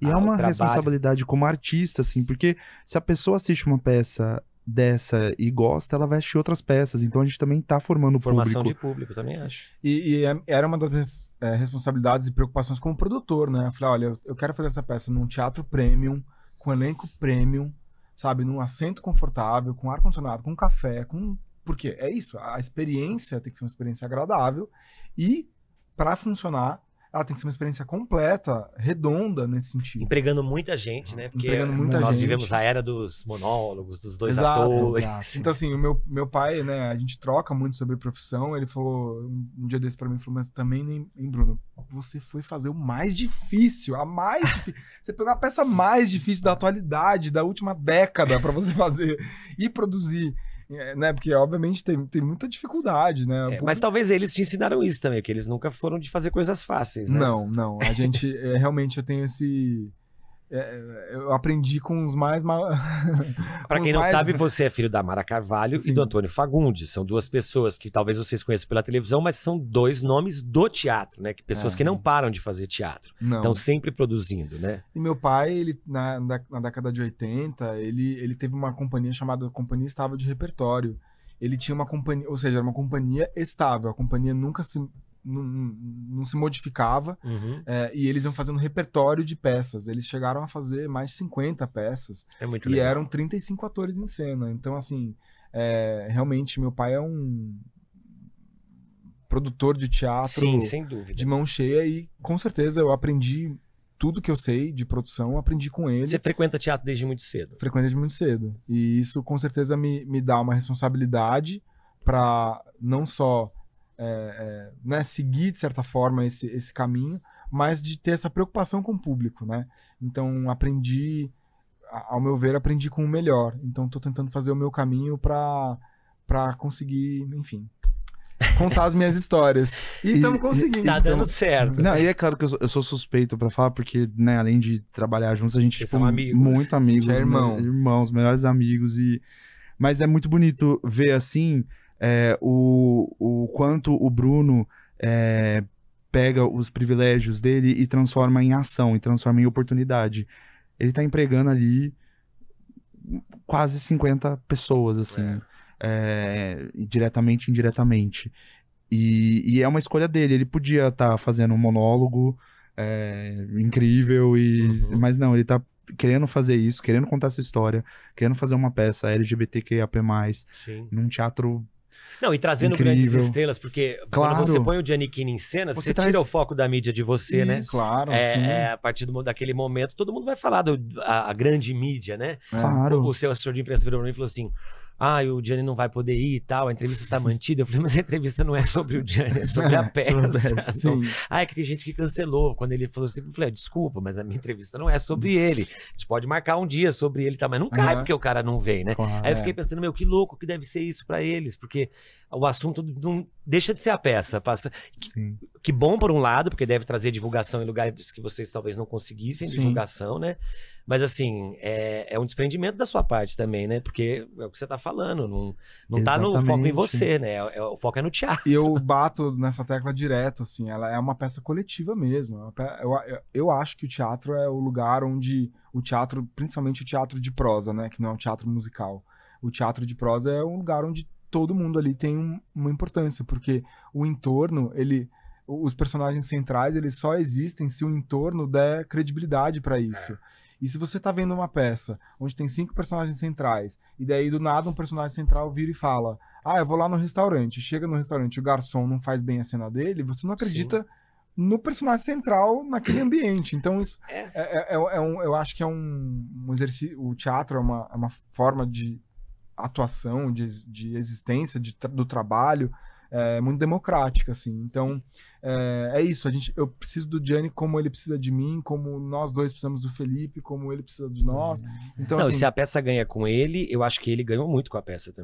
E é ah, uma responsabilidade como artista, assim, porque se a pessoa assiste uma peça dessa e gosta, ela veste outras peças. Então a gente também está formando Formação público. Formação de público, também acho. E, e é, era uma das minhas é, responsabilidades e preocupações como produtor, né? Eu falei, olha, eu quero fazer essa peça num teatro premium, com elenco premium, sabe? Num assento confortável, com ar-condicionado, com café, com... Porque é isso, a experiência tem que ser uma experiência agradável e para funcionar ela tem que ser uma experiência completa, redonda nesse sentido. Empregando muita gente, né? Porque Empregando muita nós gente. vivemos a era dos monólogos, dos dois exato, atores. Exato. Então, assim, o meu, meu pai, né, a gente troca muito sobre profissão. Ele falou um dia desse pra mim, falou, mas também, hein, Bruno, você foi fazer o mais difícil, a mais difícil. Você pegou a peça mais difícil da atualidade, da última década para você fazer e produzir. É, né? Porque, obviamente, tem, tem muita dificuldade, né? É, Por... Mas talvez eles te ensinaram isso também, que eles nunca foram de fazer coisas fáceis, né? Não, não. A gente, é, realmente, eu tenho esse é, é, eu aprendi com os mais. Mal... Para quem não mais... sabe, você é filho da Mara Carvalho Sim. e do Antônio Fagundes. São duas pessoas que talvez vocês conheçam pela televisão, mas são dois nomes do teatro, né? Que pessoas é. que não param de fazer teatro. Estão sempre produzindo, né? E meu pai, ele, na, na, na década de 80, ele, ele teve uma companhia chamada Companhia Estável de Repertório. Ele tinha uma companhia, ou seja, era uma companhia estável. A companhia nunca se não se modificava uhum. é, e eles iam fazendo repertório de peças. Eles chegaram a fazer mais de 50 peças é muito e legal. eram 35 atores em cena. Então, assim, é, realmente, meu pai é um produtor de teatro Sim, de mão cheia e com certeza eu aprendi tudo que eu sei de produção, aprendi com ele. Você frequenta teatro desde muito cedo? Frequento desde muito cedo. E isso com certeza me, me dá uma responsabilidade para não só é, é, né, seguir, de certa forma, esse, esse caminho, mas de ter essa preocupação com o público, né? Então, aprendi, ao meu ver, aprendi com o melhor. Então, estou tentando fazer o meu caminho para para conseguir, enfim, contar as minhas histórias. E estamos conseguindo. Tá dando então... certo. Não, e é claro que eu sou, eu sou suspeito para falar, porque, né, além de trabalhar juntos, a gente Vocês tipo, são amigos. muito amigos. É né, irmão. Irmãos, melhores amigos. e Mas é muito bonito ver assim é, o, o quanto o Bruno é, pega os privilégios dele e transforma em ação, e transforma em oportunidade. Ele tá empregando ali quase 50 pessoas, assim, é. é. diretamente indiretamente. E, e, é uma escolha dele. Ele podia estar tá fazendo um monólogo é, incrível, e uhum. mas não, ele tá querendo fazer isso, querendo contar essa história, querendo fazer uma peça LGBTQIAP+, num teatro não, e trazendo Incrível. grandes estrelas, porque claro. quando você põe o Kini em cena, você, você traz... tira o foco da mídia de você, né? Isso, né? Claro, é, é, a partir do, daquele momento, todo mundo vai falar da grande mídia, né? Claro. O, o seu assessor de imprensa virou pra mim e falou assim ah, o Gianni não vai poder ir e tal, a entrevista tá mantida. Eu falei, mas a entrevista não é sobre o Gianni, é sobre a é, peça. então, ah, é que tem gente que cancelou. Quando ele falou assim, eu falei, ah, desculpa, mas a minha entrevista não é sobre hum. ele. A gente pode marcar um dia sobre ele, tá? Mas não cai uhum. porque o cara não vem, né? Claro, Aí eu fiquei é. pensando, meu, que louco que deve ser isso para eles, porque o assunto não, deixa de ser a peça. Passa... Que, que, bom por um lado, porque deve trazer divulgação em lugares que vocês talvez não conseguissem Sim. divulgação, né? Mas assim, é, é um desprendimento da sua parte também, né? Porque é o que você está falando, não, não tá no foco em você, né? É, é, o foco é no teatro. E eu bato nessa tecla direto, assim, ela é uma peça coletiva mesmo. É eu, eu acho que o teatro é o lugar onde o teatro, principalmente o teatro de prosa, né? Que não é um teatro musical. O teatro de prosa é um lugar onde todo mundo ali tem um, uma importância, porque o entorno, ele os personagens centrais, eles só existem se o entorno der credibilidade para isso. É. E se você tá vendo uma peça onde tem cinco personagens centrais, e daí do nada um personagem central vira e fala: "Ah, eu vou lá no restaurante". Chega no restaurante, o garçom não faz bem a cena dele, você não acredita Sim. no personagem central naquele ambiente. Então isso é, é, é, é um, eu acho que é um, um exercício, o teatro é uma, é uma forma de atuação, de, de existência de, do trabalho é muito democrática, assim. Então, é, é, isso. A gente, eu preciso do Gianni como ele precisa de mim, como nós dois precisamos do Felipe, como ele precisa de nós. Uhum. Então, Não, assim, se a peça ganha com ele, eu acho que ele ganhou muito com a peça também.